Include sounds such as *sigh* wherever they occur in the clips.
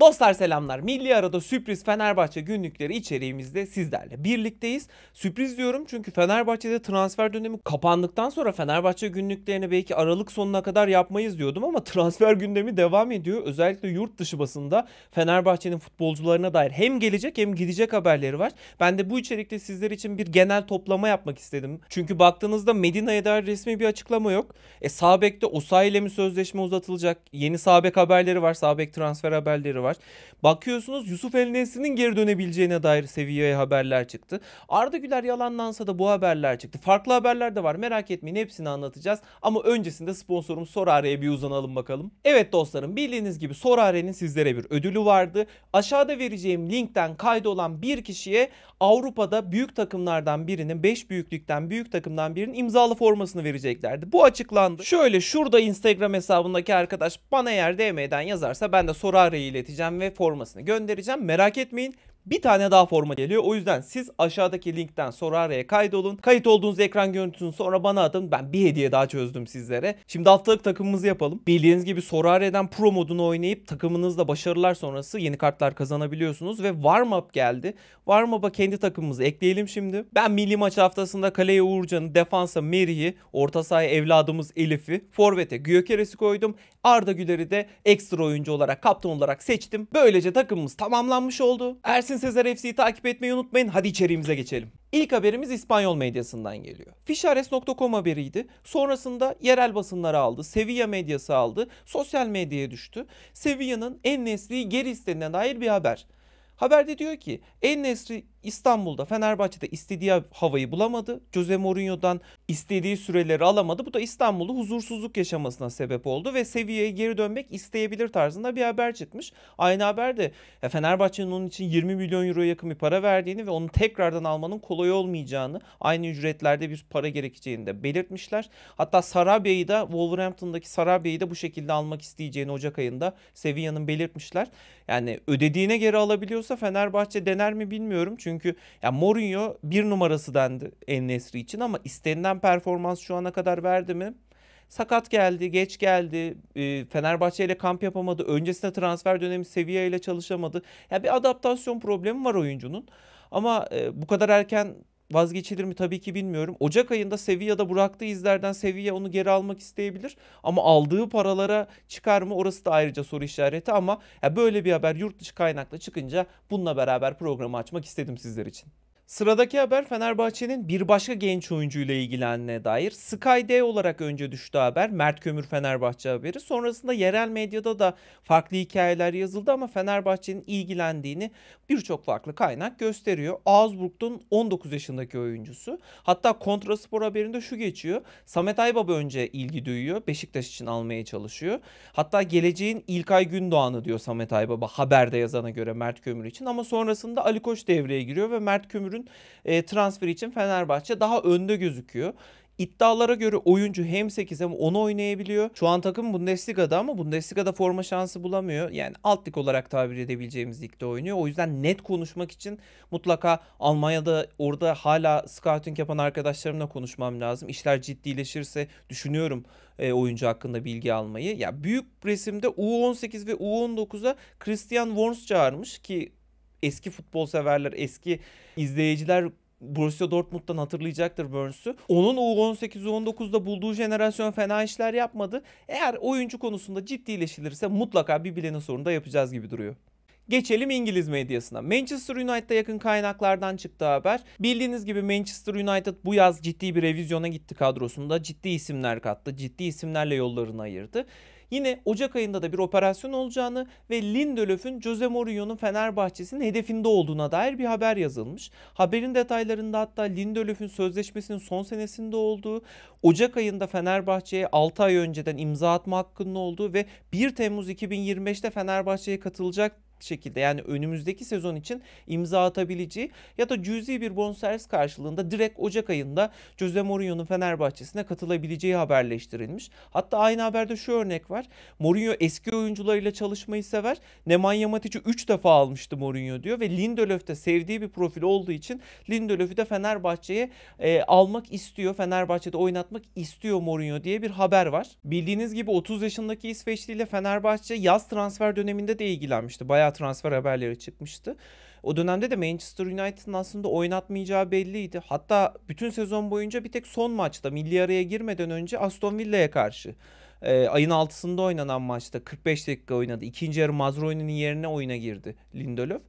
Dostlar selamlar. Milli Arada sürpriz Fenerbahçe günlükleri içeriğimizde sizlerle birlikteyiz. Sürpriz diyorum çünkü Fenerbahçe'de transfer dönemi kapandıktan sonra Fenerbahçe günlüklerini belki Aralık sonuna kadar yapmayız diyordum ama *laughs* transfer gündemi devam ediyor. Özellikle yurt dışı basında Fenerbahçe'nin futbolcularına dair hem gelecek hem gidecek haberleri var. Ben de bu içerikte sizler için bir genel toplama yapmak istedim. Çünkü baktığınızda Medina'ya dair resmi bir açıklama yok. E Sabek'te Osa ile mi sözleşme uzatılacak? Yeni Sabek haberleri var. Sabek transfer haberleri haberleri var. Bakıyorsunuz Yusuf El Nesri'nin geri dönebileceğine dair seviyeye haberler çıktı. Arda Güler yalanlansa da bu haberler çıktı. Farklı haberler de var merak etmeyin hepsini anlatacağız. Ama öncesinde sponsorum Sorare'ye bir uzanalım bakalım. Evet dostlarım bildiğiniz gibi Sorare'nin sizlere bir ödülü vardı. Aşağıda vereceğim linkten kaydolan bir kişiye Avrupa'da büyük takımlardan birinin 5 büyüklükten büyük takımdan birinin imzalı formasını vereceklerdi. Bu açıklandı. Şöyle şurada Instagram hesabındaki arkadaş bana eğer DM'den yazarsa ben de Sorare'ye ileteceğim üreteceğim ve formasını göndereceğim. Merak etmeyin bir tane daha forma geliyor. O yüzden siz aşağıdaki linkten Sorara'ya kaydolun. Kayıt olduğunuz ekran görüntüsünü sonra bana atın. Ben bir hediye daha çözdüm sizlere. Şimdi haftalık takımımızı yapalım. Bildiğiniz gibi sorareden pro modunu oynayıp takımınızla başarılar sonrası yeni kartlar kazanabiliyorsunuz ve warm up geldi. Warm up'a kendi takımımızı ekleyelim şimdi. Ben milli maç haftasında kaleye Uğurcan'ı, defansa Meri'yi, orta sahaya evladımız Elif'i, forvete Gyökeres'i koydum. Arda Güler'i de ekstra oyuncu olarak, kaptan olarak seçtim. Böylece takımımız tamamlanmış oldu. Ersin Ersin Sezer FC'yi takip etmeyi unutmayın. Hadi içeriğimize geçelim. İlk haberimiz İspanyol medyasından geliyor. Fişares.com haberiydi. Sonrasında yerel basınları aldı. Sevilla medyası aldı. Sosyal medyaya düştü. Sevilla'nın en nesli geri istediğine dair bir haber. Haberde diyor ki En nesli İstanbul'da Fenerbahçe'de istediği havayı bulamadı. Jose Mourinho'dan istediği süreleri alamadı. Bu da İstanbul'u huzursuzluk yaşamasına sebep oldu ve seviyeye geri dönmek isteyebilir tarzında bir haber çıkmış. Aynı haber de e, Fenerbahçe'nin onun için 20 milyon euroya yakın bir para verdiğini ve onu tekrardan almanın kolay olmayacağını, aynı ücretlerde bir para gerekeceğini de belirtmişler. Hatta Sarabya'yı da Wolverhampton'daki Sarabya'yı da bu şekilde almak isteyeceğini Ocak ayında Sevilla'nın belirtmişler. Yani ödediğine geri alabiliyorsa Fenerbahçe dener mi bilmiyorum. Çünkü çünkü ya Mourinho bir numarası dendi En Nesri için ama istenilen performans şu ana kadar verdi mi? Sakat geldi, geç geldi. Ee, Fenerbahçe ile kamp yapamadı. Öncesinde transfer dönemi seviyeyle çalışamadı. Ya bir adaptasyon problemi var oyuncunun. Ama e, bu kadar erken vazgeçilir mi tabii ki bilmiyorum. Ocak ayında Sevilla'da bıraktığı izlerden Sevilla onu geri almak isteyebilir. Ama aldığı paralara çıkar mı orası da ayrıca soru işareti ama böyle bir haber yurt dışı kaynakla çıkınca bununla beraber programı açmak istedim sizler için. Sıradaki haber Fenerbahçe'nin bir başka genç oyuncuyla ilgilenene dair. Sky D olarak önce düştü haber. Mert Kömür Fenerbahçe haberi. Sonrasında yerel medyada da farklı hikayeler yazıldı ama Fenerbahçe'nin ilgilendiğini birçok farklı kaynak gösteriyor. Augsburg'un 19 yaşındaki oyuncusu. Hatta Kontraspor haberinde şu geçiyor. Samet Aybaba önce ilgi duyuyor. Beşiktaş için almaya çalışıyor. Hatta geleceğin İlkay Gündoğan'ı diyor Samet Aybaba haberde yazana göre Mert Kömür için. Ama sonrasında Ali Koç devreye giriyor ve Mert Kömür'ün Öztürk'ün e, transferi için Fenerbahçe daha önde gözüküyor. İddialara göre oyuncu hem 8 hem 10 oynayabiliyor. Şu an takım Bundesliga'da ama Bundesliga'da forma şansı bulamıyor. Yani alt lig olarak tabir edebileceğimiz ligde oynuyor. O yüzden net konuşmak için mutlaka Almanya'da orada hala scouting yapan arkadaşlarımla konuşmam lazım. İşler ciddileşirse düşünüyorum e, oyuncu hakkında bilgi almayı. Ya büyük resimde U18 ve U19'a Christian Worms çağırmış ki eski futbol severler, eski izleyiciler Borussia Dortmund'dan hatırlayacaktır Burns'ü. Onun U18, U19'da bulduğu jenerasyon fena işler yapmadı. Eğer oyuncu konusunda ciddileşilirse mutlaka bir bilenin sorunda yapacağız gibi duruyor. Geçelim İngiliz medyasına. Manchester United'a yakın kaynaklardan çıktı haber. Bildiğiniz gibi Manchester United bu yaz ciddi bir revizyona gitti kadrosunda. Ciddi isimler kattı. Ciddi isimlerle yollarını ayırdı. Yine Ocak ayında da bir operasyon olacağını ve Lindelöf'ün Jose Mourinho'nun Fenerbahçe'sinin hedefinde olduğuna dair bir haber yazılmış. Haberin detaylarında hatta Lindelöf'ün sözleşmesinin son senesinde olduğu, Ocak ayında Fenerbahçe'ye 6 ay önceden imza atma hakkının olduğu ve 1 Temmuz 2025'te Fenerbahçe'ye katılacak şekilde yani önümüzdeki sezon için imza atabileceği ya da cüzi bir bonservis karşılığında direkt Ocak ayında Jose Mourinho'nun Fenerbahçe'sine katılabileceği haberleştirilmiş. Hatta aynı haberde şu örnek var. Mourinho eski oyuncularıyla çalışmayı sever. Nemanja Matic'i 3 defa almıştı Mourinho diyor ve Lindelöf de sevdiği bir profil olduğu için Lindelöf'ü de Fenerbahçe'ye e, almak istiyor. Fenerbahçe'de oynatmak istiyor Mourinho diye bir haber var. Bildiğiniz gibi 30 yaşındaki İsveçli ile Fenerbahçe yaz transfer döneminde de ilgilenmişti. Bayağı bayağı transfer haberleri çıkmıştı. O dönemde de Manchester United'ın aslında oynatmayacağı belliydi. Hatta bütün sezon boyunca bir tek son maçta milli araya girmeden önce Aston Villa'ya karşı e, ayın 6'sında oynanan maçta 45 dakika oynadı. İkinci yarı Mazroy'un yerine oyuna girdi Lindelöf.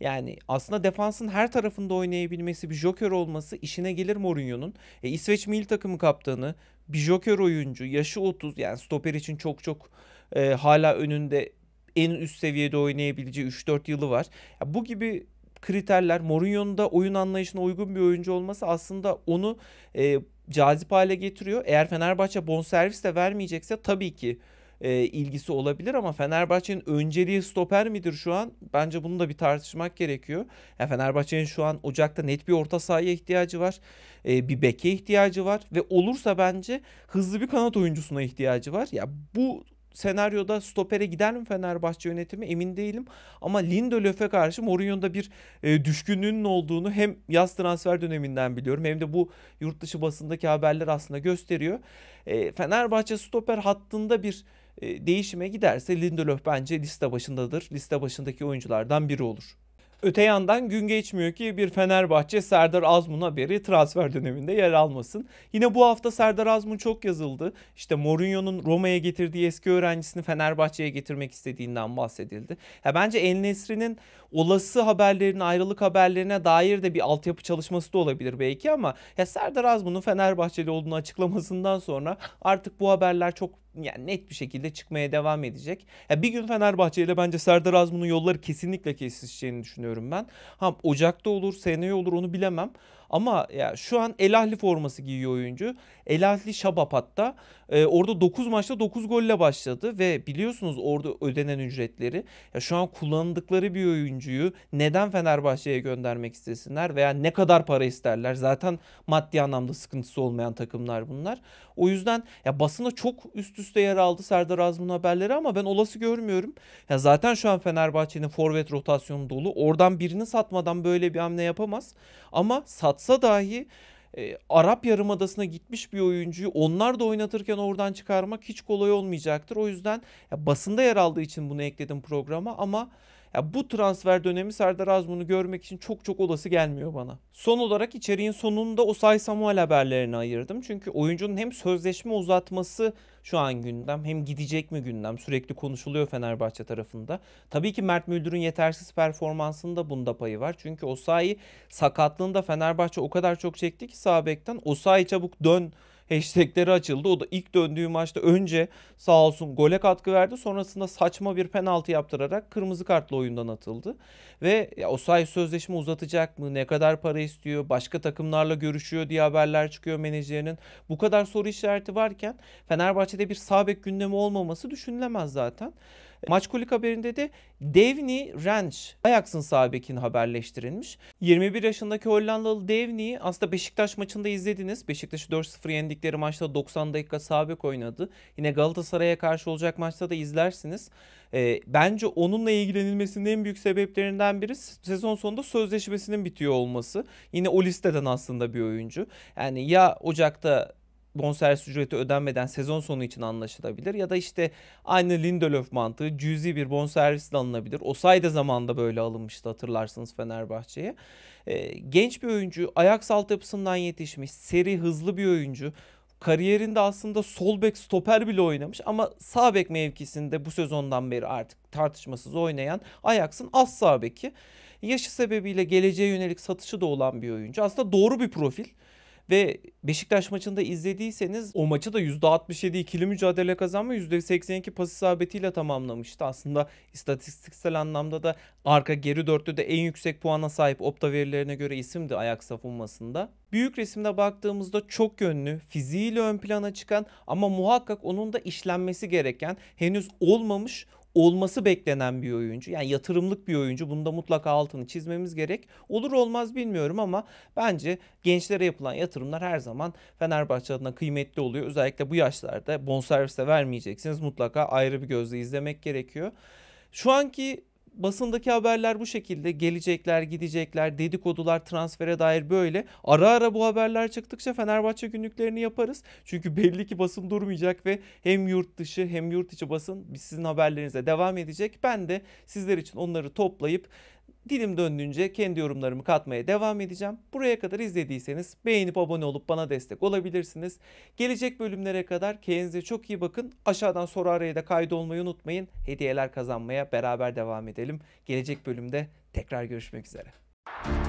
Yani aslında defansın her tarafında oynayabilmesi, bir joker olması işine gelir Mourinho'nun. E, İsveç milli takımı kaptanı, bir joker oyuncu, yaşı 30 yani stoper için çok çok e, hala önünde en üst seviyede oynayabileceği 3-4 yılı var. Ya bu gibi kriterler Mourinho'nun da oyun anlayışına uygun bir oyuncu olması aslında onu e, cazip hale getiriyor. Eğer Fenerbahçe bonservis de vermeyecekse tabii ki e, ilgisi olabilir ama Fenerbahçe'nin önceliği stoper midir şu an? Bence bunu da bir tartışmak gerekiyor. Yani Fenerbahçe'nin şu an Ocak'ta net bir orta sahaya ihtiyacı var. E, bir beke ihtiyacı var ve olursa bence hızlı bir kanat oyuncusuna ihtiyacı var. Ya bu senaryoda stopere gider mi Fenerbahçe yönetimi emin değilim. Ama Lindelöf'e karşı Mourinho'da bir e, düşkünlüğünün olduğunu hem yaz transfer döneminden biliyorum hem de bu yurt dışı basındaki haberler aslında gösteriyor. E, Fenerbahçe stoper hattında bir e, değişime giderse Lindelöf bence liste başındadır. Liste başındaki oyunculardan biri olur. Öte yandan gün geçmiyor ki bir Fenerbahçe Serdar Azmun haberi transfer döneminde yer almasın. Yine bu hafta Serdar Azmun çok yazıldı. İşte Mourinho'nun Roma'ya getirdiği eski öğrencisini Fenerbahçe'ye getirmek istediğinden bahsedildi. Ya bence El Nesri'nin olası haberlerin ayrılık haberlerine dair de bir altyapı çalışması da olabilir belki ama ya Serdar Azmun'un Fenerbahçeli olduğunu açıklamasından sonra artık bu haberler çok yani net bir şekilde çıkmaya devam edecek. Ya bir gün Fenerbahçe ile bence Serdar Azmun'un yolları kesinlikle kesişeceğini düşünüyorum ben. Ha Ocak'ta olur, seneye olur onu bilemem. Ama ya şu an Elahli forması giyiyor oyuncu. Elahli Şabab hatta. E, orada 9 maçta 9 golle başladı ve biliyorsunuz orada ödenen ücretleri. Ya şu an kullandıkları bir oyuncuyu neden Fenerbahçe'ye göndermek istesinler veya ne kadar para isterler? Zaten maddi anlamda sıkıntısı olmayan takımlar bunlar. O yüzden ya basında çok üst üste yer aldı Serdar Azmun haberleri ama ben olası görmüyorum. Ya zaten şu an Fenerbahçe'nin forvet rotasyonu dolu. Oradan birini satmadan böyle bir hamle yapamaz. Ama sat atsa dahi e, Arap Yarımadası'na gitmiş bir oyuncuyu onlar da oynatırken oradan çıkarmak hiç kolay olmayacaktır. O yüzden ya basında yer aldığı için bunu ekledim programa ama ya bu transfer dönemi Serdar Azmun'u görmek için çok çok olası gelmiyor bana. Son olarak içeriğin sonunda Osay Samuel haberlerini ayırdım. Çünkü oyuncunun hem sözleşme uzatması şu an gündem hem gidecek mi gündem sürekli konuşuluyor Fenerbahçe tarafında. Tabii ki Mert Müldür'ün yetersiz performansında bunda payı var. Çünkü Osay'ı sakatlığında Fenerbahçe o kadar çok çekti ki Sabek'ten Osay çabuk dön hashtagleri açıldı. O da ilk döndüğü maçta önce sağ olsun gole katkı verdi. Sonrasında saçma bir penaltı yaptırarak kırmızı kartla oyundan atıldı. Ve ya Osay sözleşme uzatacak mı? Ne kadar para istiyor? Başka takımlarla görüşüyor diye haberler çıkıyor menajerinin. Bu kadar soru işareti varken Fenerbahçe'de bir sabek gündemi olmaması düşünülemez zaten. Maç haberinde de Devni Renç, Ajax'ın sahibekini haberleştirilmiş. 21 yaşındaki Hollandalı Devni'yi aslında Beşiktaş maçında izlediniz. Beşiktaş'ı 4-0 yendikleri maçta 90 dakika sabek oynadı. Yine Galatasaray'a karşı olacak maçta da izlersiniz. Ee, bence onunla ilgilenilmesinin en büyük sebeplerinden biri sezon sonunda sözleşmesinin bitiyor olması. Yine o listeden aslında bir oyuncu. Yani ya Ocak'ta bonservis ücreti ödenmeden sezon sonu için anlaşılabilir. Ya da işte aynı Lindelöf mantığı cüzi bir bonservisle alınabilir. O sayede zamanında böyle alınmıştı hatırlarsınız Fenerbahçe'ye. E, genç bir oyuncu, ayak salt yapısından yetişmiş, seri hızlı bir oyuncu. Kariyerinde aslında sol bek stoper bile oynamış ama sağ bek mevkisinde bu sezondan beri artık tartışmasız oynayan Ajax'ın az sağ beki. Yaşı sebebiyle geleceğe yönelik satışı da olan bir oyuncu. Aslında doğru bir profil. Ve Beşiktaş maçında izlediyseniz o maçı da %67 ikili mücadele kazanma %82 pas isabetiyle tamamlamıştı. Aslında istatistiksel anlamda da arka geri dörtlü de en yüksek puana sahip opta verilerine göre isimdi ayak savunmasında. Büyük resimde baktığımızda çok yönlü, fiziğiyle ön plana çıkan ama muhakkak onun da işlenmesi gereken henüz olmamış olması beklenen bir oyuncu. Yani yatırımlık bir oyuncu. bunda mutlaka altını çizmemiz gerek. Olur olmaz bilmiyorum ama bence gençlere yapılan yatırımlar her zaman Fenerbahçe adına kıymetli oluyor. Özellikle bu yaşlarda bonservise vermeyeceksiniz. Mutlaka ayrı bir gözle izlemek gerekiyor. Şu anki basındaki haberler bu şekilde. Gelecekler, gidecekler, dedikodular transfere dair böyle. Ara ara bu haberler çıktıkça Fenerbahçe günlüklerini yaparız. Çünkü belli ki basın durmayacak ve hem yurt dışı hem yurt içi basın sizin haberlerinize devam edecek. Ben de sizler için onları toplayıp Dilim döndüğünce kendi yorumlarımı katmaya devam edeceğim. Buraya kadar izlediyseniz beğenip abone olup bana destek olabilirsiniz. Gelecek bölümlere kadar kendinize çok iyi bakın. Aşağıdan soru araya da kaydolmayı unutmayın. Hediyeler kazanmaya beraber devam edelim. Gelecek bölümde tekrar görüşmek üzere.